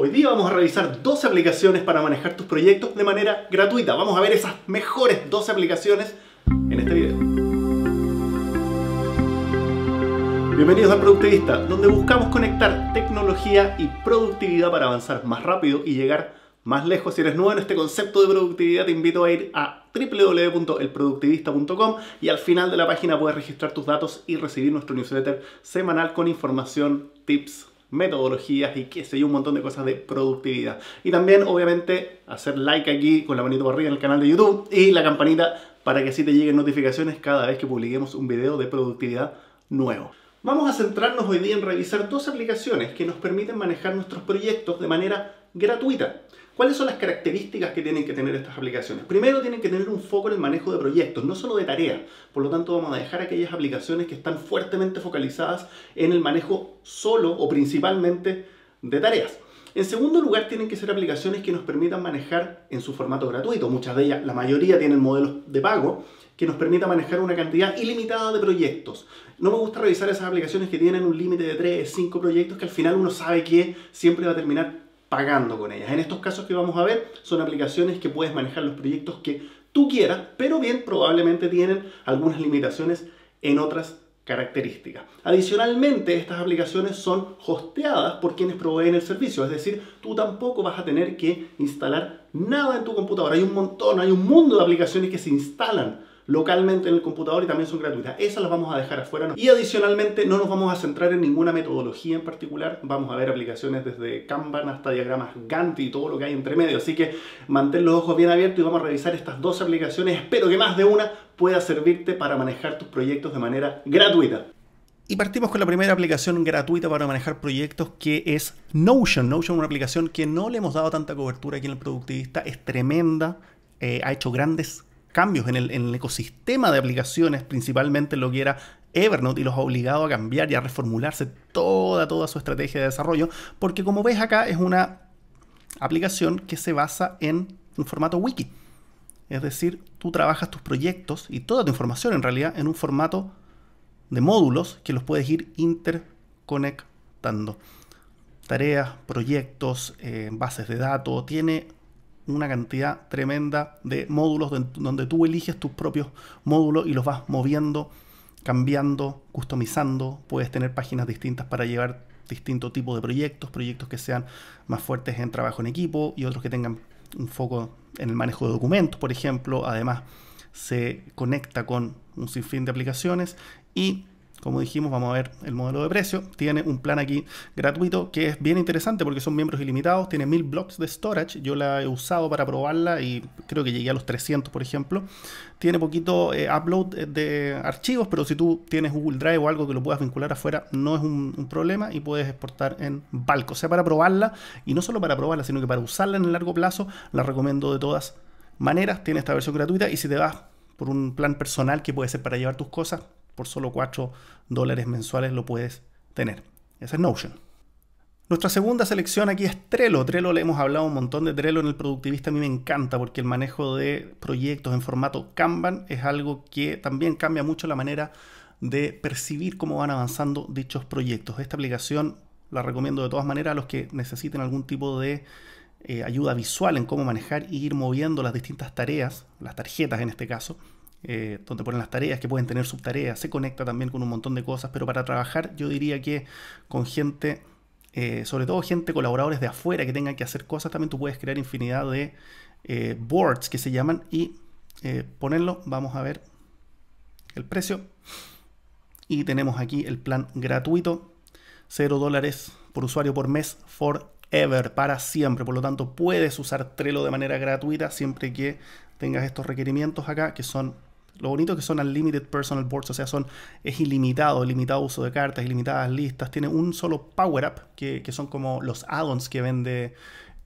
Hoy día vamos a realizar 12 aplicaciones para manejar tus proyectos de manera gratuita. Vamos a ver esas mejores 12 aplicaciones en este video. Bienvenidos a Productivista, donde buscamos conectar tecnología y productividad para avanzar más rápido y llegar más lejos. Si eres nuevo en este concepto de productividad, te invito a ir a www.elproductivista.com y al final de la página puedes registrar tus datos y recibir nuestro newsletter semanal con información, tips, metodologías y qué sé yo, un montón de cosas de productividad. Y también, obviamente, hacer like aquí con la manito para arriba en el canal de YouTube y la campanita para que así te lleguen notificaciones cada vez que publiquemos un video de productividad nuevo. Vamos a centrarnos hoy día en revisar dos aplicaciones que nos permiten manejar nuestros proyectos de manera gratuita. ¿Cuáles son las características que tienen que tener estas aplicaciones? Primero tienen que tener un foco en el manejo de proyectos, no solo de tareas. Por lo tanto, vamos a dejar aquellas aplicaciones que están fuertemente focalizadas en el manejo solo o principalmente de tareas. En segundo lugar, tienen que ser aplicaciones que nos permitan manejar en su formato gratuito. Muchas de ellas, la mayoría tienen modelos de pago que nos permita manejar una cantidad ilimitada de proyectos. No me gusta revisar esas aplicaciones que tienen un límite de 3, 5 proyectos que al final uno sabe que siempre va a terminar pagando con ellas. En estos casos que vamos a ver son aplicaciones que puedes manejar los proyectos que tú quieras, pero bien probablemente tienen algunas limitaciones en otras características. Adicionalmente, estas aplicaciones son hosteadas por quienes proveen el servicio, es decir, tú tampoco vas a tener que instalar nada en tu computadora. Hay un montón, hay un mundo de aplicaciones que se instalan localmente en el computador y también son gratuitas. Esas las vamos a dejar afuera. Y adicionalmente no nos vamos a centrar en ninguna metodología en particular. Vamos a ver aplicaciones desde Kanban hasta diagramas Gantt y todo lo que hay entre medio. Así que mantén los ojos bien abiertos y vamos a revisar estas dos aplicaciones. Espero que más de una pueda servirte para manejar tus proyectos de manera gratuita. Y partimos con la primera aplicación gratuita para manejar proyectos que es Notion. Notion es una aplicación que no le hemos dado tanta cobertura aquí en el Productivista. Es tremenda. Eh, ha hecho grandes cambios en el, ecosistema de aplicaciones, principalmente lo que era Evernote y los ha obligado a cambiar y a reformularse toda, toda su estrategia de desarrollo, porque como ves acá es una aplicación que se basa en un formato wiki. Es decir, tú trabajas tus proyectos y toda tu información en realidad en un formato de módulos que los puedes ir interconectando. Tareas, proyectos, eh, bases de datos, tiene una cantidad tremenda de módulos donde tú eliges tus propios módulos y los vas moviendo, cambiando, customizando. Puedes tener páginas distintas para llevar distinto tipo de proyectos, proyectos que sean más fuertes en trabajo en equipo y otros que tengan un foco en el manejo de documentos, por ejemplo. Además, se conecta con un sinfín de aplicaciones y como dijimos, vamos a ver el modelo de precio. Tiene un plan aquí gratuito que es bien interesante porque son miembros ilimitados. Tiene mil blocks de storage. Yo la he usado para probarla y creo que llegué a los 300, por ejemplo. Tiene poquito eh, upload eh, de archivos, pero si tú tienes Google Drive o algo que lo puedas vincular afuera, no es un, problema y puedes exportar en balco. O sea, para probarla y no solo para probarla, sino que para usarla en el largo plazo, la recomiendo de todas maneras. Tiene esta versión gratuita y si te vas por un plan personal que puede ser para llevar tus cosas, por solo 4 dólares mensuales lo puedes tener. Esa es Notion. Nuestra segunda selección aquí es Trello. Trello le hemos hablado un montón de Trello en el productivista. A mí me encanta porque el manejo de proyectos en formato Kanban es algo que también cambia mucho la manera de percibir cómo van avanzando dichos proyectos. Esta aplicación la recomiendo de todas maneras a los que necesiten algún tipo de eh, ayuda visual en cómo manejar e ir moviendo las distintas tareas, las tarjetas en este caso, eh, donde ponen las tareas, que pueden tener subtareas, se conecta también con un montón de cosas, pero para trabajar yo diría que con gente, eh, sobre todo gente, colaboradores de afuera que tengan que hacer cosas, también tú puedes crear infinidad de eh, boards que se llaman y ponerlo, vamos a ver el precio. Y tenemos aquí el plan gratuito, 0 dólares por usuario por mes, forever, para siempre. Por lo tanto, puedes usar Trello de manera gratuita siempre que tengas estos requerimientos acá, que son lo bonito es que son limited personal boards, o sea, son, es ilimitado, limitado uso de cartas, ilimitadas listas. Tiene un solo power-up, que, son como los add-ons que vende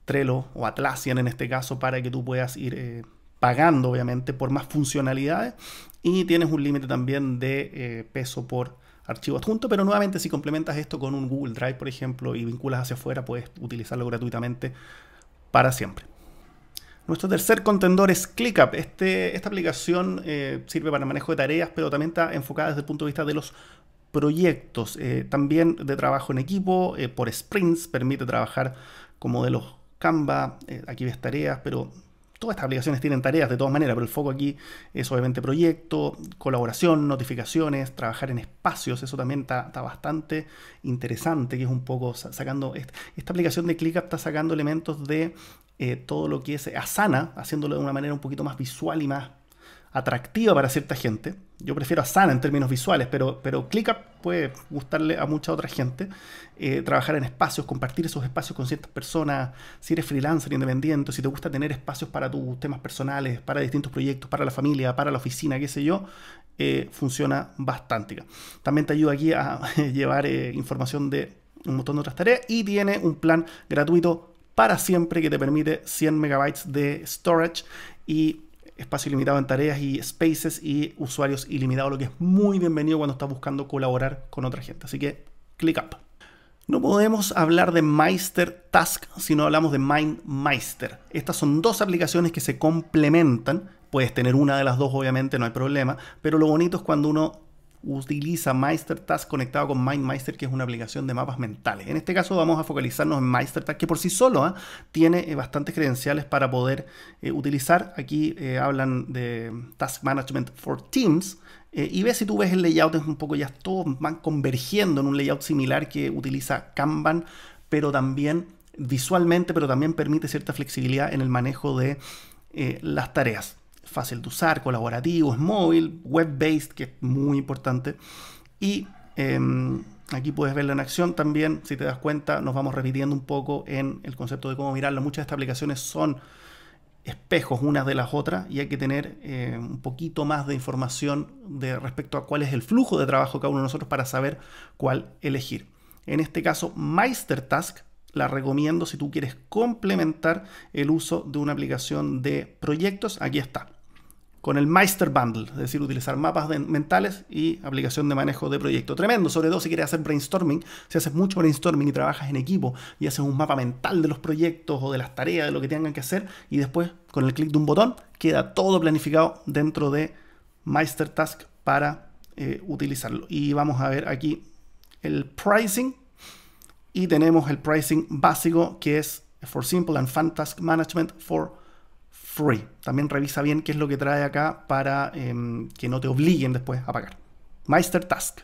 Trello o Atlassian en este caso, para que tú puedas ir eh, pagando, obviamente, por más funcionalidades. Y tienes un límite también de eh, peso por archivo adjunto, pero nuevamente si complementas esto con un Google Drive, por ejemplo, y vinculas hacia afuera, puedes utilizarlo gratuitamente para siempre. Nuestro tercer contendor es ClickUp. Este, esta aplicación eh, sirve para manejo de tareas, pero también está enfocada desde el punto de vista de los proyectos. Eh, también de trabajo en equipo, eh, por sprints, permite trabajar con modelos Canva. aquí ves tareas, pero todas estas aplicaciones tienen tareas de todas maneras, pero el foco aquí es obviamente proyecto, colaboración, notificaciones, trabajar en espacios, eso también está, bastante interesante, que es un poco sacando, esta aplicación de ClickUp está sacando elementos de eh, todo lo que es Asana, haciéndolo de una manera un poquito más visual y más atractiva para cierta gente. Yo prefiero Asana en términos visuales, pero, pero ClickUp puede gustarle a mucha otra gente. Eh, trabajar en espacios, compartir esos espacios con ciertas personas, si eres freelancer, independiente, si te gusta tener espacios para tus temas personales, para distintos proyectos, para la familia, para la oficina, qué sé yo, eh, funciona bastante. También te ayuda aquí a llevar información de un montón de otras tareas y tiene un plan gratuito para siempre que te permite 100 megabytes de storage y espacio ilimitado en tareas y spaces y usuarios ilimitados, lo que es muy bienvenido cuando estás buscando colaborar con otra gente. Así que click up. No podemos hablar de Meister Task si no hablamos de MindMeister. Estas son dos aplicaciones que se complementan. Puedes tener una de las dos, obviamente, no hay problema. Pero lo bonito es cuando uno utiliza MeisterTask conectado con MindMeister, que es una aplicación de mapas mentales. En este caso vamos a focalizarnos en MeisterTask, que por sí solo ¿ah? tiene eh, bastantes credenciales para poder eh, utilizar. Aquí eh, hablan de Task Management for Teams. y ves si tú ves el layout, es un poco ya todo van convergiendo en un layout similar que utiliza Kanban, pero también visualmente, pero también permite cierta flexibilidad en el manejo de las tareas fácil de usar, colaborativo, es móvil, web-based, que es muy importante. Y em, aquí puedes verla en acción también, si te das cuenta, nos vamos repitiendo un poco en el concepto de cómo mirarlo. Muchas de estas aplicaciones son espejos unas de las otras y hay que tener eh, un poquito más de información de respecto a cuál es el flujo de trabajo cada uno de nosotros para saber cuál elegir. En este caso, Task la recomiendo si tú quieres complementar el uso de una aplicación de proyectos. Aquí está con el Meister Bundle, es decir, utilizar mapas mentales y aplicación de manejo de proyecto. Tremendo, sobre todo si quieres hacer brainstorming, si haces mucho brainstorming y trabajas en equipo y haces un mapa mental de los proyectos o de las tareas, de lo que tengan que hacer, y después con el clic de un botón queda todo planificado dentro de Meister Task para eh, utilizarlo. Y vamos a ver aquí el pricing y tenemos el pricing básico que es for simple and fun task management for free. También revisa bien qué es lo que trae acá para em, que no te obliguen después a pagar. Meister Task.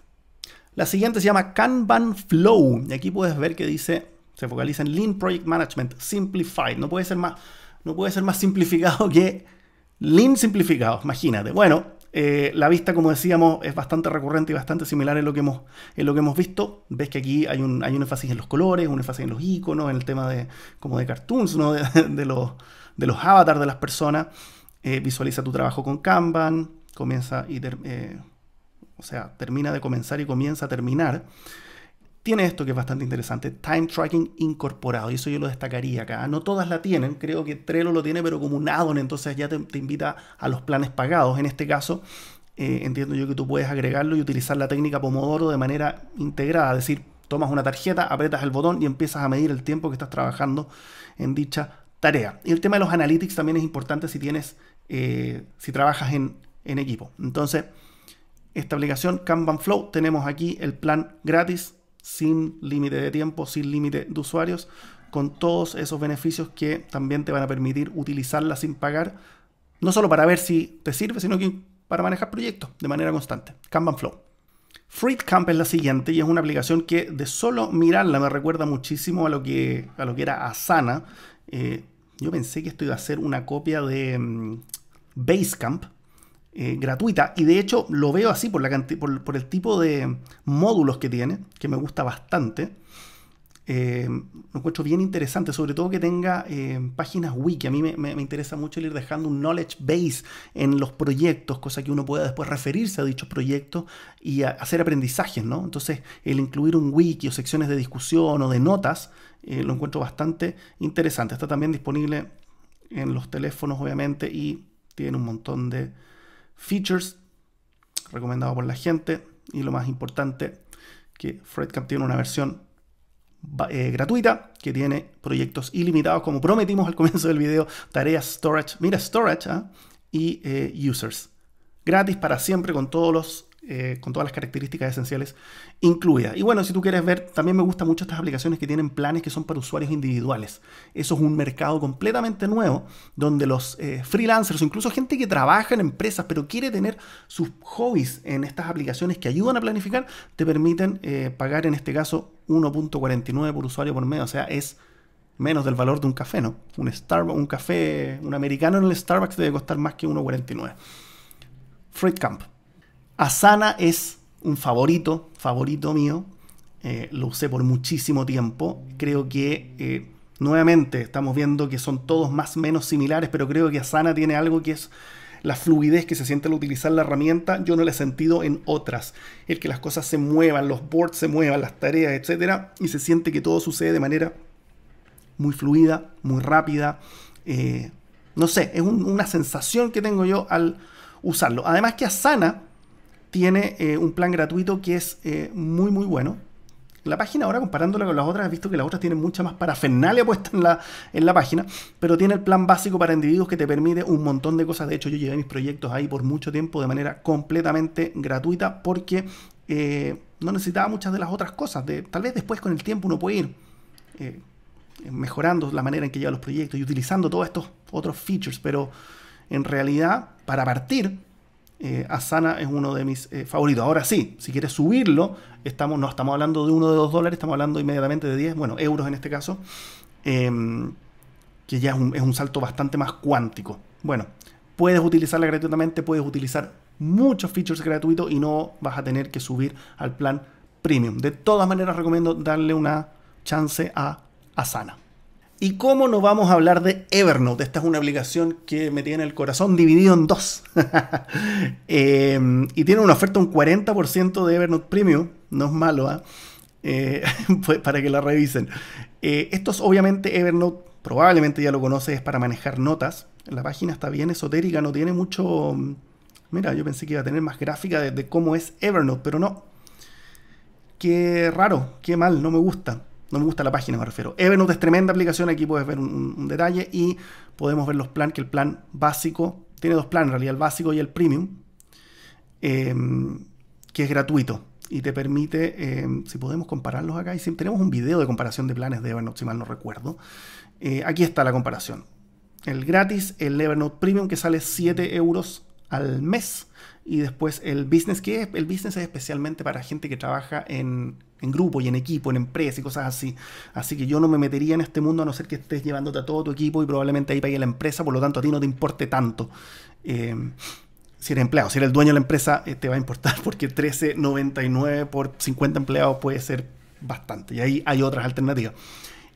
La siguiente se llama Kanban Flow. Y aquí puedes ver que dice, se focaliza en Lean Project Management Simplified. No puede ser más, no puede ser más simplificado que Lean simplificado, imagínate. Bueno, eh, la vista, como decíamos, es bastante recurrente y bastante similar en lo que hemos, en lo que hemos visto. Ves que aquí hay un, hay énfasis en los colores, un énfasis en los iconos, en el tema de como de cartoons, ¿no? de los de los avatars de las personas, eh, visualiza tu trabajo con Kanban, comienza y eh, o sea, termina de comenzar y comienza a terminar. Tiene esto que es bastante interesante, time tracking incorporado, y eso yo lo destacaría acá. No todas la tienen, creo que Trello lo tiene, pero como un addon entonces ya te, invita a los planes pagados. En este caso, eh, entiendo yo que tú puedes agregarlo y utilizar la técnica Pomodoro de manera integrada, es decir, tomas una tarjeta, apretas el botón y empiezas a medir el tiempo que estás trabajando en dicha tarea. Y el tema de los analytics también es importante si tienes, eh, si trabajas en, equipo. Entonces, esta aplicación Kanban Flow, tenemos aquí el plan gratis, sin límite de tiempo, sin límite de usuarios, con todos esos beneficios que también te van a permitir utilizarla sin pagar, no solo para ver si te sirve, sino que para manejar proyectos de manera constante. Kanban Flow. camp es la siguiente y es una aplicación que de solo mirarla me recuerda muchísimo a lo que, a lo que era Asana eh, yo pensé que esto iba a ser una copia de mm, Basecamp eh, gratuita y de hecho lo veo así por, la por el tipo de módulos que tiene, que me gusta bastante. Eh, lo encuentro bien interesante, sobre todo que tenga eh, páginas wiki. A mí me, interesa mucho el ir dejando un knowledge base en los proyectos, cosa que uno pueda después referirse a dichos proyectos y hacer aprendizajes, ¿no? Entonces, el incluir un wiki o secciones de discusión o de notas, eh, lo encuentro bastante interesante. Está también disponible en los teléfonos, obviamente, y tiene un montón de features recomendado por la gente. Y lo más importante, que FredCamp tiene una versión eh, gratuita que tiene proyectos ilimitados, como prometimos al comienzo del video, tareas, storage, mira storage ¿ah? y eh, users. Gratis para siempre con todos los eh, con todas las características esenciales incluidas. Y bueno, si tú quieres ver, también me gustan mucho estas aplicaciones que tienen planes que son para usuarios individuales. Eso es un mercado completamente nuevo donde los eh, freelancers o incluso gente que trabaja en empresas pero quiere tener sus hobbies en estas aplicaciones que ayudan a planificar, te permiten eh, pagar en este caso 1.49 por usuario por mes. O sea, es menos del valor de un café, ¿no? Un Starbucks, un café, un americano en el Starbucks debe costar más que 1.49. Fruit Camp. Asana es un favorito, favorito mío. Eh, lo usé por muchísimo tiempo. Creo que eh, nuevamente estamos viendo que son todos más o menos similares, pero creo que Asana tiene algo que es la fluidez que se siente al utilizar la herramienta. Yo no la he sentido en otras. El que las cosas se muevan, los boards se muevan, las tareas, etcétera, y se siente que todo sucede de manera muy fluida, muy rápida. Eh, no sé, es una sensación que tengo yo al usarlo. Además que Asana tiene eh, un plan gratuito que es eh, muy, muy bueno. La página ahora, comparándola con las otras, he visto que las otras tienen mucha más parafernalia puesta en la, en la página, pero tiene el plan básico para individuos que te permite un montón de cosas. De hecho, yo llevé mis proyectos ahí por mucho tiempo de manera completamente gratuita porque eh, no necesitaba muchas de las otras cosas. De, tal vez después con el tiempo uno puede ir mejorando la manera en que lleva los proyectos y utilizando todos estos otros features, pero en realidad, para partir, eh, Asana es uno de mis eh, favoritos. Ahora sí, si quieres subirlo, estamos, no estamos hablando de uno de dos dólares, estamos hablando inmediatamente de 10, bueno, euros en este caso, em, que ya es un, es un, salto bastante más cuántico. Bueno, puedes utilizarla gratuitamente, puedes utilizar muchos features gratuitos y no vas a tener que subir al plan premium. De todas maneras, recomiendo darle una chance a Asana. ¿Y cómo no vamos a hablar de Evernote? Esta es una aplicación que me tiene el corazón dividido en dos. Eh, y tiene una oferta un 40% de Evernote Premium. No es malo, ¿ah? ¿eh? pues para que la revisen. Eh, esto es obviamente Evernote, probablemente ya lo conoces, es para manejar notas. La página está bien esotérica, no tiene mucho... Mm, mira, yo pensé que iba a tener más gráfica de, de cómo es Evernote, pero no. Qué raro, qué mal, no me gusta. No me gusta la página, me refiero. Evernote es tremenda aplicación, aquí puedes ver un, detalle y podemos ver los planes, que el plan básico, tiene dos planes en realidad, el básico y el premium, em, que es gratuito y te permite, em, si podemos compararlos acá, y tenemos un video de comparación de planes de Evernote, si mal no recuerdo, eh, aquí está la comparación. El gratis, el Evernote Premium, que sale 7 euros al mes. Y después el business, que es, el business es especialmente para gente que trabaja en, grupo y en equipo, en empresa y cosas así. Así que yo no me metería en este mundo a no ser que estés llevándote a todo tu equipo y probablemente ahí pague la empresa, por lo tanto a ti no te importe tanto. Eh, si eres empleado, si eres el dueño de la empresa, eh, te va a importar porque 13.99 por 50 empleados puede ser bastante. Y ahí hay otras alternativas.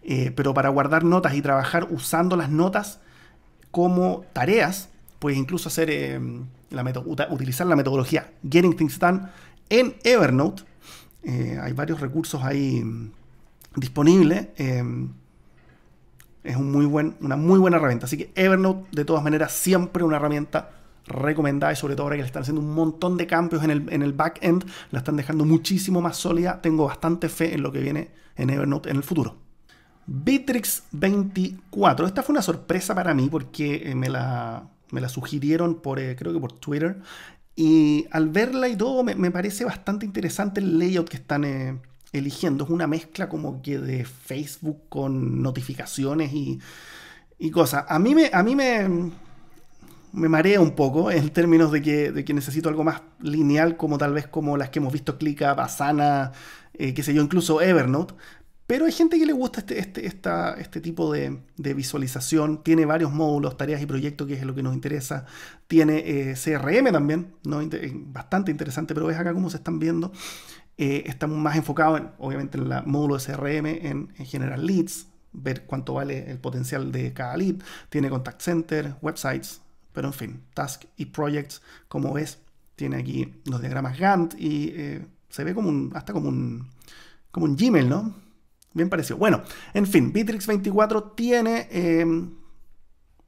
Eh, pero para guardar notas y trabajar usando las notas como tareas, puedes incluso hacer em, la utilizar la metodología Getting Things Done en Evernote. Eh, hay varios recursos ahí em, disponibles. Em, es muy buen, una muy buena herramienta. Así que Evernote, de todas maneras, siempre una herramienta recomendada y sobre todo ahora que le están haciendo un montón de cambios en el, en el back la están dejando muchísimo más sólida. Tengo bastante fe en lo que viene en Evernote en el futuro. Bitrix 24. Esta fue una sorpresa para mí porque eh, me la me la sugirieron por, eh, creo que por Twitter. Y al verla y todo, me, parece bastante interesante el layout que están eh, eligiendo. Es una mezcla como que de Facebook con notificaciones y, y cosas. A mí me, a mí me, me marea un poco en términos de que, de que, necesito algo más lineal, como tal vez como las que hemos visto Clica Asana, eh, qué sé yo, incluso Evernote. Pero hay gente que le gusta este, este, este tipo de, visualización. Tiene varios módulos, tareas y proyectos, que es lo que nos interesa. Tiene eh, CRM también, ¿no? bastante interesante, pero ves acá cómo se están viendo. Eh, estamos más enfocados, obviamente, en el módulo de CRM, en, General leads, ver cuánto vale el potencial de cada lead. Tiene contact center, websites, pero en fin, tasks y projects, como ves, tiene aquí los diagramas Gantt y eh, se ve como hasta como un, como un Gmail, ¿no? Bien parecido. Bueno, en fin, Bitrix 24 tiene eh, un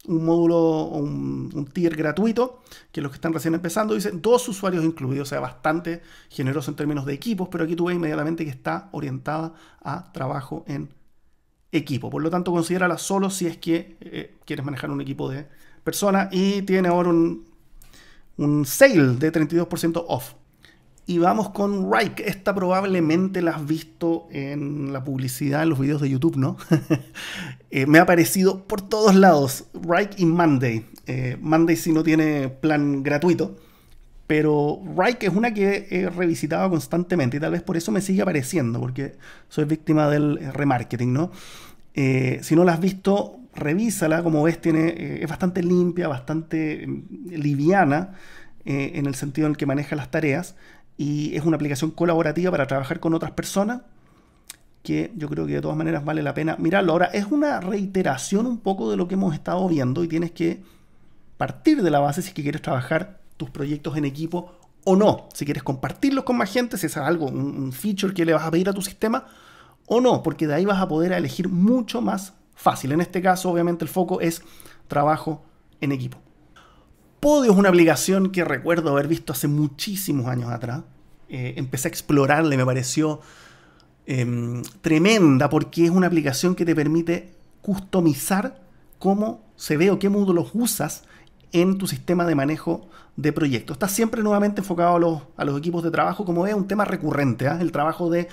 módulo, un, tier gratuito, que los que están recién empezando dicen dos usuarios incluidos, o sea, bastante generoso en términos de equipos, pero aquí tú ves inmediatamente que está orientada a trabajo en equipo. Por lo tanto, considérala solo si es que eh, quieres manejar un equipo de personas y tiene ahora un, un sale de 32% off. Y vamos con Rike. Esta probablemente la has visto en la publicidad, en los videos de YouTube, ¿no? Eh, me ha aparecido por todos lados. Rike y Monday. Eh, Monday si no tiene plan gratuito. Pero Rike es una que he revisitado constantemente y tal vez por eso me sigue apareciendo, porque soy víctima del remarketing, ¿no? Eh, si no la has visto, revísala. Como ves, tiene, es bastante limpia, bastante mm, liviana. en el sentido en el que maneja las tareas y es una aplicación colaborativa para trabajar con otras personas que yo creo que de todas maneras vale la pena mirarlo. Ahora, es una reiteración un poco de lo que hemos estado viendo y tienes que partir de la base si quieres trabajar tus proyectos en equipo o no. Si quieres compartirlos con más gente, si es algo, un, feature que le vas a pedir a tu sistema o no, porque de ahí vas a poder elegir mucho más fácil. En este caso, obviamente, el foco es trabajo en equipo podio es una aplicación que recuerdo haber visto hace muchísimos años atrás. Eh, empecé a explorarle, me pareció em, tremenda porque es una aplicación que te permite customizar cómo se ve o qué módulos usas en tu sistema de manejo de proyectos. Está siempre nuevamente enfocado a los, equipos de trabajo, como es un tema recurrente. ¿ah? El trabajo de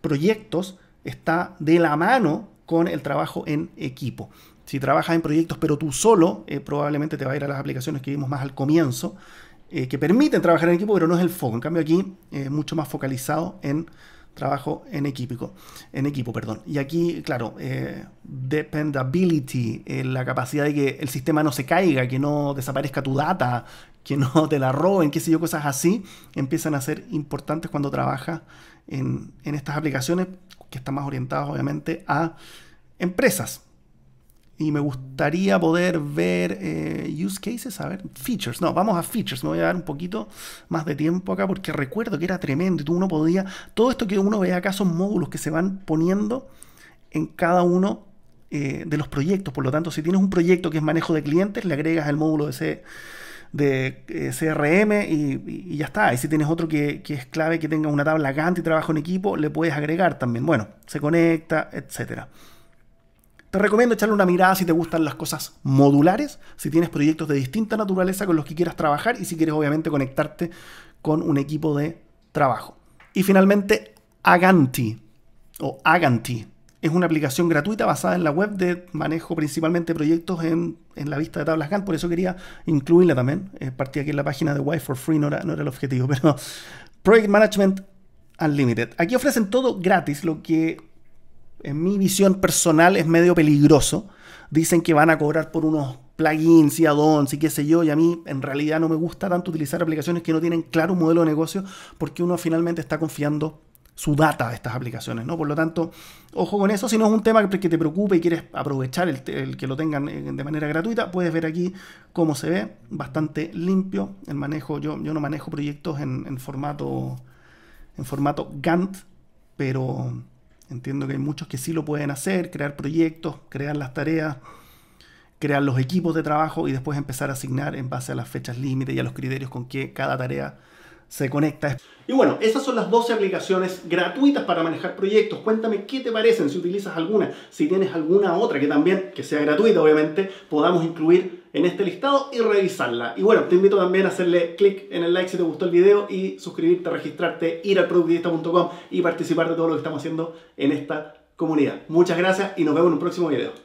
proyectos está de la mano con el trabajo en equipo. Si trabajas en proyectos pero tú solo, eh, probablemente te va a ir a las aplicaciones que vimos más al comienzo, eh, que permiten trabajar en equipo, pero no es el foco. En cambio aquí es eh, mucho más focalizado en trabajo en equipo. En equipo perdón. Y aquí, claro, dependability, la capacidad de que el sistema no se caiga, que no desaparezca tu data, que no te la roben, qué sé yo, cosas así, empiezan a ser importantes cuando trabajas en estas aplicaciones que están más orientadas obviamente a empresas, y me gustaría poder ver eh, use cases, a ver, features, no, vamos a features, me voy a dar un poquito más de tiempo acá porque recuerdo que era tremendo, y tú uno podía, todo esto que uno ve acá son módulos que se van poniendo en cada uno eh, de los proyectos, por lo tanto, si tienes un proyecto que es manejo de clientes, le agregas el módulo de ese de eh, CRM y, ya está. Y si tienes otro que, es clave que tenga una tabla Gantt y trabajo en equipo, le puedes agregar también. Bueno, se conecta, etcétera. Te recomiendo echarle una mirada si te gustan las cosas modulares, si tienes proyectos de distinta naturaleza con los que quieras trabajar y si quieres obviamente conectarte con un equipo de trabajo. Y finalmente, Aganti o Aganti. Es una aplicación gratuita basada en la web de manejo principalmente proyectos en, la vista de tablas Gantt, por eso quería incluirla también. Eh, aquí en la página de Wi for Free, no era el objetivo, pero Project Management Unlimited. Aquí ofrecen todo gratis, lo que en mi visión personal es medio peligroso. Dicen que van a cobrar por unos plugins y add-ons y qué sé yo, y a mí en realidad no me gusta tanto utilizar aplicaciones que no tienen claro un modelo de negocio porque uno finalmente está confiando su data a estas aplicaciones, ¿no? Por lo tanto, ojo con eso, si no es un tema que te preocupe y quieres aprovechar el, que lo tengan eh, de manera gratuita, puedes ver aquí cómo se ve, bastante limpio el manejo, yo, yo no manejo proyectos en formato en formato Gantt, pero Entiendo que hay muchos que sí lo pueden hacer, crear proyectos, crear las tareas, crear los equipos de trabajo y después empezar a asignar en base a las fechas límite y a los criterios con que cada tarea se conecta. Y bueno, esas son las 12 aplicaciones gratuitas para manejar proyectos. Cuéntame qué te parecen, si utilizas alguna, si tienes alguna otra que también, que sea gratuita obviamente, podamos incluir en este listado y revisarla. Y bueno, te invito también a hacerle clic en el like si te gustó el video y suscribirte, registrarte, ir a productivista.com y participar de todo lo que estamos haciendo en esta comunidad. Muchas gracias y nos vemos en un próximo video.